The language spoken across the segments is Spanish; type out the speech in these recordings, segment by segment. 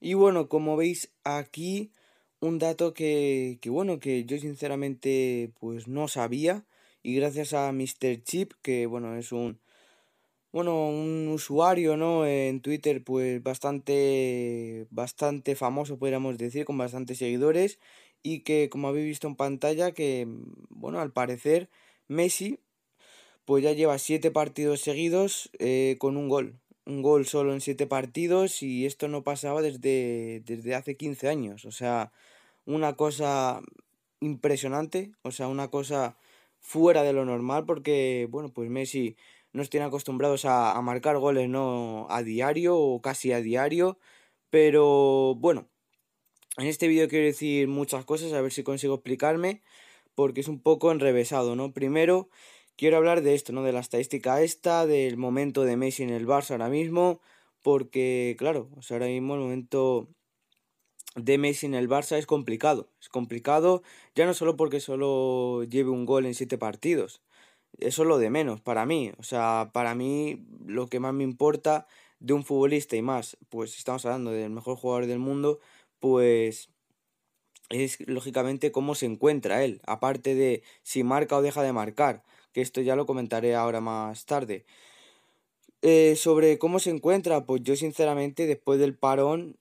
Y bueno, como veis aquí, un dato que, bueno, que yo sinceramente pues no sabía. Y gracias a Mr. Chip, que bueno, es un bueno, un usuario, ¿no? En Twitter, pues bastante, bastante famoso, podríamos decir, con bastantes seguidores. Y que, como habéis visto en pantalla, que, bueno, al parecer, Messi, pues ya lleva siete partidos seguidos eh, con un gol un gol solo en siete partidos y esto no pasaba desde, desde hace 15 años. O sea, una cosa impresionante, o sea, una cosa fuera de lo normal porque, bueno, pues Messi nos tiene acostumbrados a, a marcar goles no a diario o casi a diario, pero bueno, en este vídeo quiero decir muchas cosas, a ver si consigo explicarme, porque es un poco enrevesado, ¿no? Primero, quiero hablar de esto, ¿no? De la estadística esta, del momento de Messi en el Barça ahora mismo, porque, claro, sea, ahora mismo el momento de Messi en el Barça es complicado. Es complicado ya no solo porque solo lleve un gol en siete partidos. Eso es lo de menos para mí. O sea, para mí lo que más me importa de un futbolista y más, pues estamos hablando del mejor jugador del mundo, pues es lógicamente cómo se encuentra él, aparte de si marca o deja de marcar que esto ya lo comentaré ahora más tarde. Eh, sobre cómo se encuentra, pues yo sinceramente después del parón,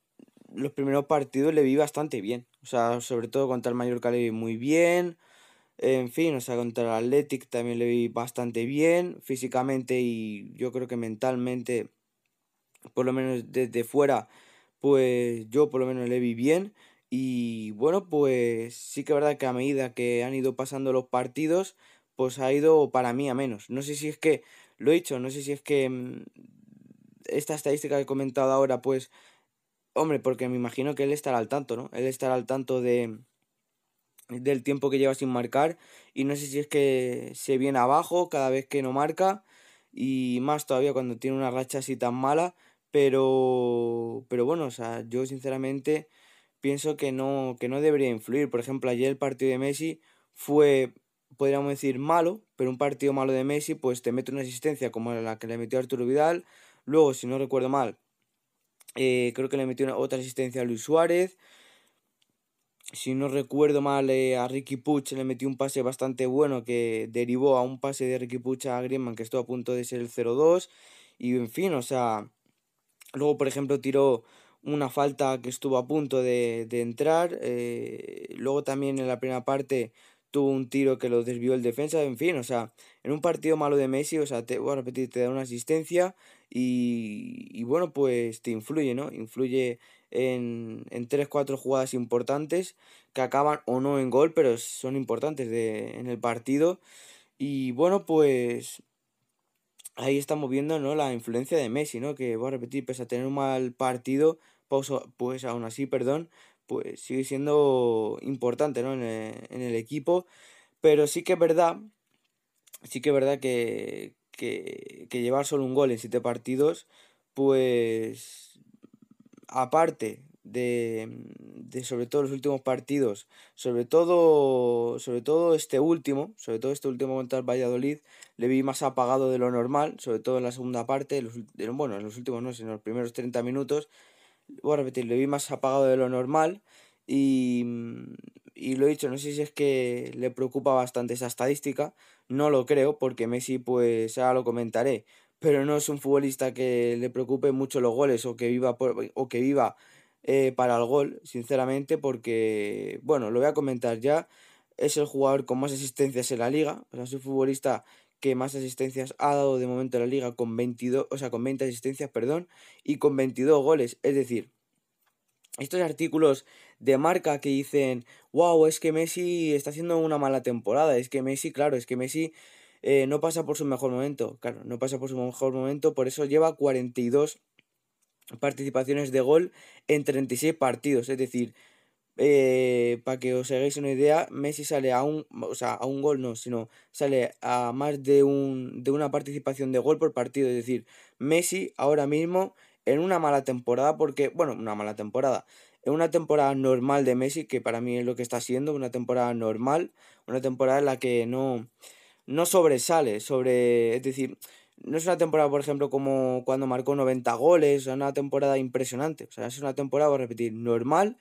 los primeros partidos le vi bastante bien. O sea, sobre todo contra el Mallorca le vi muy bien. En fin, o sea, contra el Athletic también le vi bastante bien. Físicamente y yo creo que mentalmente, por lo menos desde fuera, pues yo por lo menos le vi bien. Y bueno, pues sí que es verdad que a medida que han ido pasando los partidos, pues ha ido para mí a menos. No sé si es que, lo he dicho, no sé si es que mm, esta estadística que he comentado ahora, pues, hombre, porque me imagino que él estará al tanto, ¿no? Él estará al tanto de del tiempo que lleva sin marcar y no sé si es que se viene abajo cada vez que no marca y más todavía cuando tiene una racha así tan mala, pero pero bueno, o sea, yo sinceramente pienso que no que no debería influir, por ejemplo, ayer el partido de Messi fue podríamos decir, malo, pero un partido malo de Messi, pues te mete una asistencia como la que le metió Arturo Vidal. Luego, si no recuerdo mal, eh, creo que le metió otra asistencia a Luis Suárez. Si no recuerdo mal, eh, a Ricky Puch le metió un pase bastante bueno que derivó a un pase de Ricky Puch a Griezmann que estuvo a punto de ser el 0-2. Y en fin, o sea, luego por ejemplo tiró una falta que estuvo a punto de, entrar. Eh, luego también en la primera parte tuvo un tiro que lo desvió el defensa, en fin, o sea, en un partido malo de Messi, o sea, te voy a repetir, te da una asistencia y, y bueno, pues te influye, ¿no? Influye en, en 3-4 jugadas importantes que acaban o no en gol, pero son importantes de, en el partido. Y bueno, pues ahí estamos viendo ¿no? la influencia de Messi, ¿no? que voy a repetir, pese a tener un mal partido, pues, pues aún así, perdón, pues sigue siendo importante ¿no? en, el, eh, en, el, equipo. Pero sí que es verdad, sí que verdad que, llevar solo un gol en siete partidos, pues aparte de, sobre todo los últimos partidos, sobre todo, sobre todo este último, sobre todo este último contra el Valladolid, le vi más apagado de lo normal, sobre todo en la segunda parte, los, bueno, en los últimos no, sino en los primeros 30 minutos, voy a repetir, le vi más apagado de lo normal y, y lo he dicho, no sé si es que le preocupa bastante esa estadística, no lo creo porque Messi pues ya lo comentaré, pero no es un futbolista que le preocupe mucho los goles o que viva, o que viva eh, para el gol, sinceramente, porque, bueno, lo voy a comentar ya, es el jugador con más asistencias en la liga, o es un futbolista que más asistencias ha dado de momento a la liga con 22, o sea, con 20 asistencias, perdón, y con 22 goles, es decir, estos artículos de marca que dicen, wow, es que Messi está haciendo una mala temporada, es que Messi, claro, es que Messi eh, no pasa por su mejor momento, claro, no pasa por su mejor momento, por eso lleva 42 participaciones de gol en 36 partidos, es decir, eh, para que os hagáis una idea, Messi sale a un, o sea, a un gol, no, sino sale a más de, un, de una participación de gol por partido. Es decir, Messi ahora mismo en una mala temporada, porque, bueno, una mala temporada, en una temporada normal de Messi, que para mí es lo que está siendo, una temporada normal, una temporada en la que no, no sobresale, sobre, es decir, no es una temporada, por ejemplo, como cuando marcó 90 goles, es una temporada impresionante. O sea, es una temporada, voy a repetir, normal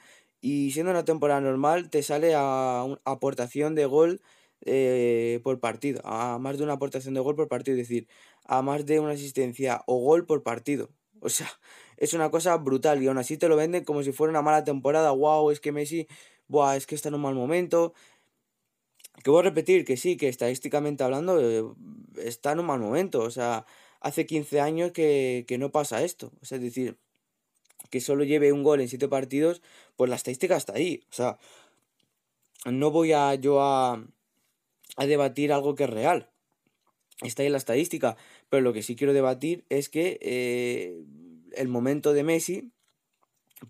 y siendo una temporada normal, te sale a aportación de gol eh, por partido, a más de una aportación de gol por partido, es decir, a más de una asistencia o gol por partido. O sea, es una cosa brutal y aún así te lo venden como si fuera una mala temporada. ¡Wow! Es que Messi, ¡buah! Es que está en un mal momento. Que voy a repetir que sí, que estadísticamente hablando eh, está en un mal momento. O sea, hace 15 años que, que no pasa esto. O es decir, que solo lleve un gol en siete partidos, pues la estadística está ahí. O sea, no voy a yo a, a debatir algo que es real. Está ahí la estadística. Pero lo que sí quiero debatir es que eh, el momento de Messi,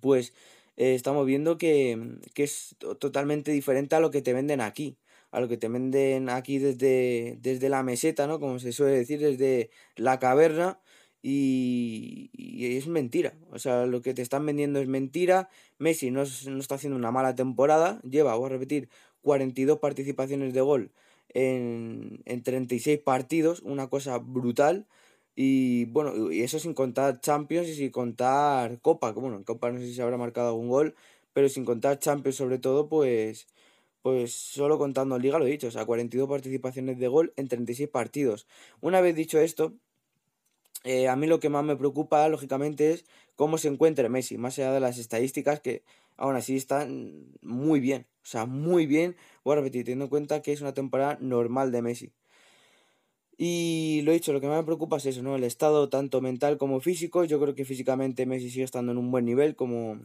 pues eh, estamos viendo que, es totalmente diferente a lo que te venden aquí a lo que te venden aquí desde, desde la meseta, ¿no? Como se suele decir, desde la caverna, y, es mentira. O sea, lo que te están vendiendo es mentira. Messi no, no está haciendo una mala temporada. Lleva, voy a repetir, 42 participaciones de gol en, en 36 partidos. Una cosa brutal. Y bueno, y eso sin contar Champions y sin contar Copa. bueno, en Copa no sé si se habrá marcado algún gol. Pero sin contar Champions sobre todo, pues... Pues solo contando Liga, lo he dicho, o sea, 42 participaciones de gol en 36 partidos. Una vez dicho esto, eh, a mí lo que más me preocupa, lógicamente, es cómo se encuentra Messi, más allá de las estadísticas que aún así están muy bien, o sea, muy bien, voy a repetir, teniendo en cuenta que es una temporada normal de Messi. Y lo he dicho, lo que más me preocupa es eso, ¿no? El estado tanto mental como físico. Yo creo que físicamente Messi sigue estando en un buen nivel, como,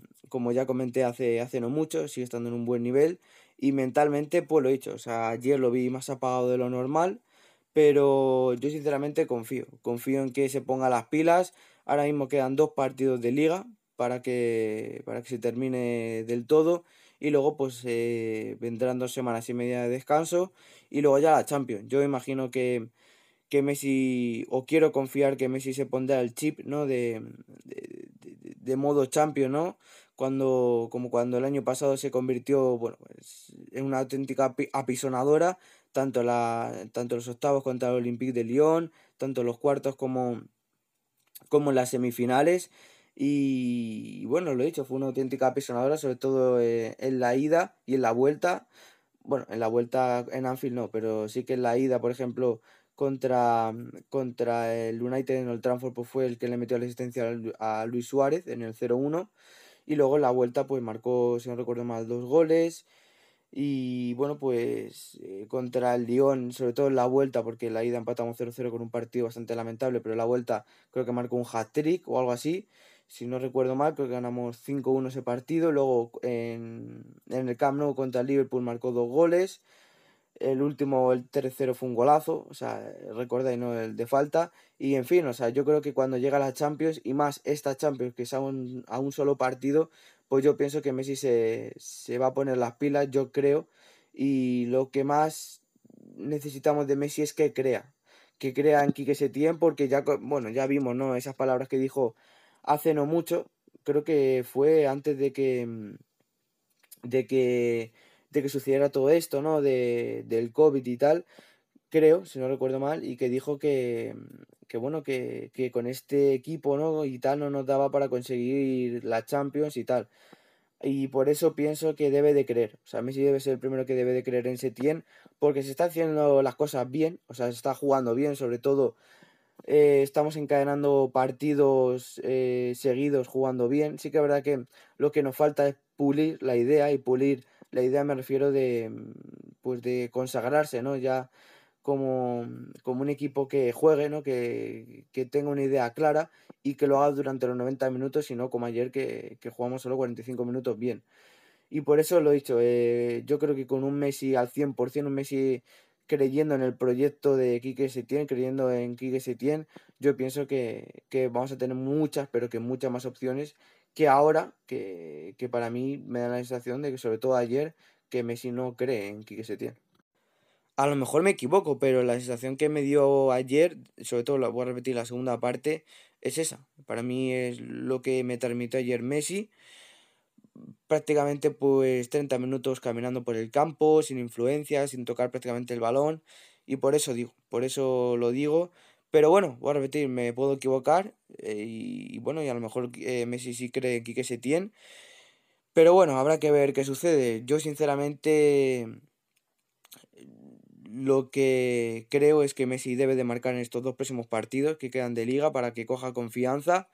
ya comenté hace, hace no mucho, sigue estando en un buen nivel. Y mentalmente, pues lo he dicho, o sea, ayer lo vi más apagado de lo normal pero yo sinceramente confío, confío en que se ponga las pilas. Ahora mismo quedan dos partidos de liga para que, para que se termine del todo y luego pues eh, vendrán dos semanas y media de descanso y luego ya la Champions. Yo imagino que, que Messi, o quiero confiar que Messi se pondrá el chip ¿no? de, de modo Champions, ¿no? cuando, como cuando el año pasado se convirtió pues, en una auténtica apisonadora, tanto, la, tanto los octavos contra el Olympique de Lyon, tanto los cuartos como, como las semifinales. Y, bueno, lo he dicho, fue una auténtica apisonadora, sobre todo eh, en la ida y en la vuelta. Bueno, en la vuelta en Anfield no, pero sí que en la ida, por ejemplo, contra, contra el United en el Trafford pues fue el que le metió la asistencia a Luis Suárez en el 0-1. Y luego en la vuelta, pues marcó, si no recuerdo mal, dos goles. Y bueno, pues eh, contra el Lyon, sobre todo en la vuelta, porque la ida empatamos 0-0 con un partido bastante lamentable, pero en la vuelta creo que marcó un hat-trick o algo así. Si no recuerdo mal, creo que ganamos 5-1 ese partido. Luego en, en, el Camp Nou contra el Liverpool marcó dos goles el último, el tercero fue un golazo, o sea, recordáis, ¿no? El de falta. Y en fin, o sea, yo creo que cuando llega la Champions, y más esta Champions, que es a un, solo partido, pues yo pienso que Messi se, se, va a poner las pilas, yo creo. Y lo que más necesitamos de Messi es que crea, que crea en Quique Setién, porque ya, bueno, ya vimos, ¿no? Esas palabras que dijo hace no mucho, creo que fue antes de que. de que de que sucediera todo esto, ¿no? del COVID y tal, creo, si no recuerdo mal, y que dijo que, bueno, que, con este equipo, ¿no? Y tal, no nos daba para conseguir la Champions y tal. Y por eso pienso que debe de creer. O sea, sí debe ser el primero que debe de creer en Setien, porque se está haciendo las cosas bien, o sea, se está jugando bien, sobre todo eh, estamos encadenando partidos eh, seguidos jugando bien. Sí que es verdad que lo que nos falta es pulir la idea y pulir la idea me refiero de, mm, pues de consagrarse, Ya mm, como, un equipo que juegue, ¿no? Que, tenga una idea clara y que lo haga durante los 90 minutos y no como ayer que, jugamos solo 45 minutos bien. Y por eso lo he dicho, eh, yo creo que con un Messi al 100%, un Messi creyendo en el proyecto de Quique Setién, creyendo en Quique Setién, yo pienso que, que vamos a tener muchas, pero que muchas más opciones que ahora, que, para mí me da la sensación de que, sobre todo ayer, que Messi no cree en Quique Setién. A lo mejor me equivoco, pero la sensación que me dio ayer, sobre todo la voy a repetir la segunda parte, es esa. Para mí es lo que me transmitió ayer Messi. Prácticamente pues 30 minutos caminando por el campo, sin influencia, sin tocar prácticamente el balón. Y por eso digo, por eso lo digo, pero bueno, voy a repetir, me puedo equivocar eh, y, bueno, y a lo mejor eh, Messi sí cree que se tiene. Pero bueno, habrá que ver qué sucede. Yo sinceramente lo que creo es que Messi debe de marcar en estos dos próximos partidos que quedan de liga para que coja confianza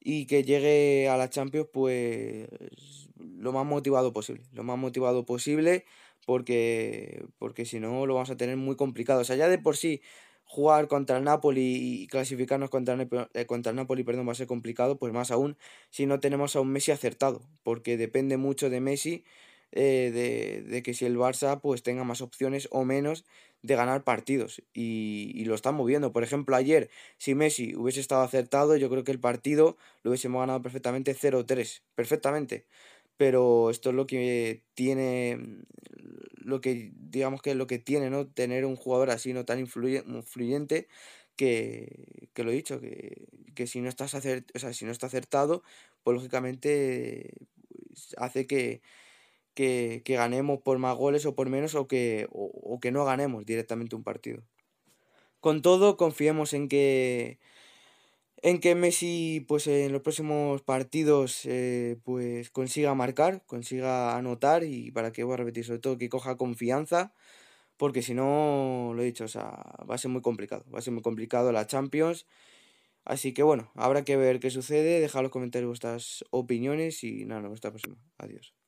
y que llegue a la Champions pues lo más motivado posible, lo más motivado posible porque porque si no lo vamos a tener muy complicado. O sea, ya de por sí jugar contra el Napoli y clasificarnos contra el, eh, contra el Napoli va a ser complicado, pues más aún si no tenemos a un Messi acertado, porque depende mucho de Messi, eh, de, que si el Barça pues tenga más opciones o menos de ganar partidos y, lo están moviendo. Por ejemplo, ayer si Messi hubiese estado acertado, yo creo que el partido lo hubiésemos ganado perfectamente 0-3, perfectamente pero esto es lo que tiene, mm, lo que digamos que es lo que tiene, ¿no? Tener un jugador así, no tan influyente, mm, que, lo he dicho, que, si, no estás si no está acertado, pues lógicamente pues, hace que, ganemos por más goles o por menos o que, o que no ganemos directamente un partido. Con todo, confiemos en que en que Messi pues en los próximos partidos eh, pues consiga marcar, consiga anotar y para que voy a repetir, sobre todo que coja confianza, porque si no, lo he dicho, o sea, va a ser muy complicado, va a ser muy complicado la Champions. Así que bueno, habrá que ver qué sucede, dejad los comentarios vuestras opiniones y nada, nos vemos la próxima. Adiós.